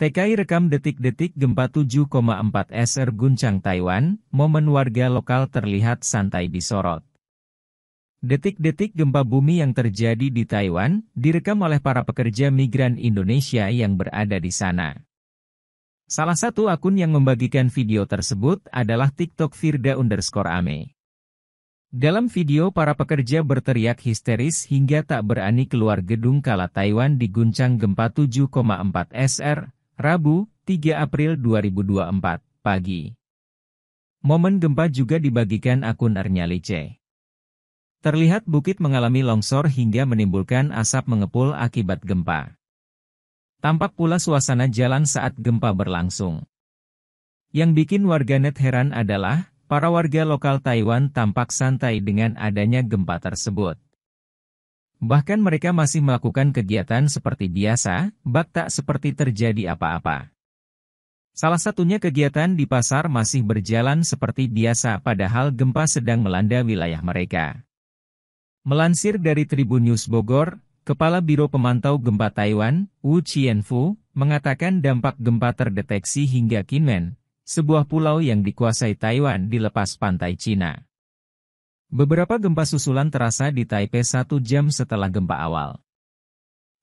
TKI rekam detik-detik gempa 7,4 SR guncang Taiwan, momen warga lokal terlihat santai disorot. Detik-detik gempa bumi yang terjadi di Taiwan direkam oleh para pekerja migran Indonesia yang berada di sana. Salah satu akun yang membagikan video tersebut adalah TikTok Firda underscore Ame. Dalam video para pekerja berteriak histeris hingga tak berani keluar gedung kala Taiwan diguncang gempa 7,4 SR, Rabu, 3 April 2024, pagi. Momen gempa juga dibagikan akun Arnyalice. Terlihat bukit mengalami longsor hingga menimbulkan asap mengepul akibat gempa. Tampak pula suasana jalan saat gempa berlangsung. Yang bikin warganet heran adalah, para warga lokal Taiwan tampak santai dengan adanya gempa tersebut. Bahkan mereka masih melakukan kegiatan seperti biasa, bak tak seperti terjadi apa-apa. Salah satunya kegiatan di pasar masih berjalan seperti biasa padahal gempa sedang melanda wilayah mereka. Melansir dari Tribun News Bogor, Kepala Biro Pemantau Gempa Taiwan, Wu Qianfu, mengatakan dampak gempa terdeteksi hingga Kinmen, sebuah pulau yang dikuasai Taiwan di lepas pantai Cina. Beberapa gempa susulan terasa di Taipei satu jam setelah gempa awal.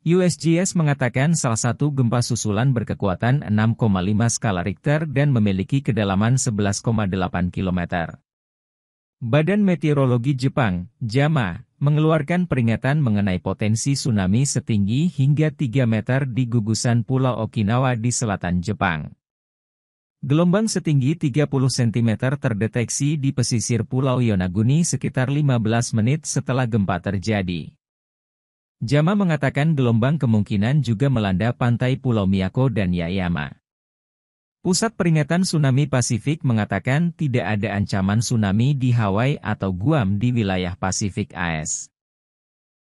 USGS mengatakan salah satu gempa susulan berkekuatan 6,5 skala Richter dan memiliki kedalaman 11,8 km. Badan Meteorologi Jepang, JAMA, mengeluarkan peringatan mengenai potensi tsunami setinggi hingga 3 meter di gugusan Pulau Okinawa di selatan Jepang. Gelombang setinggi 30 cm terdeteksi di pesisir Pulau Yonaguni sekitar 15 menit setelah gempa terjadi. Jama mengatakan gelombang kemungkinan juga melanda pantai Pulau Miyako dan Yayama. Pusat Peringatan Tsunami Pasifik mengatakan tidak ada ancaman tsunami di Hawaii atau Guam di wilayah Pasifik AS.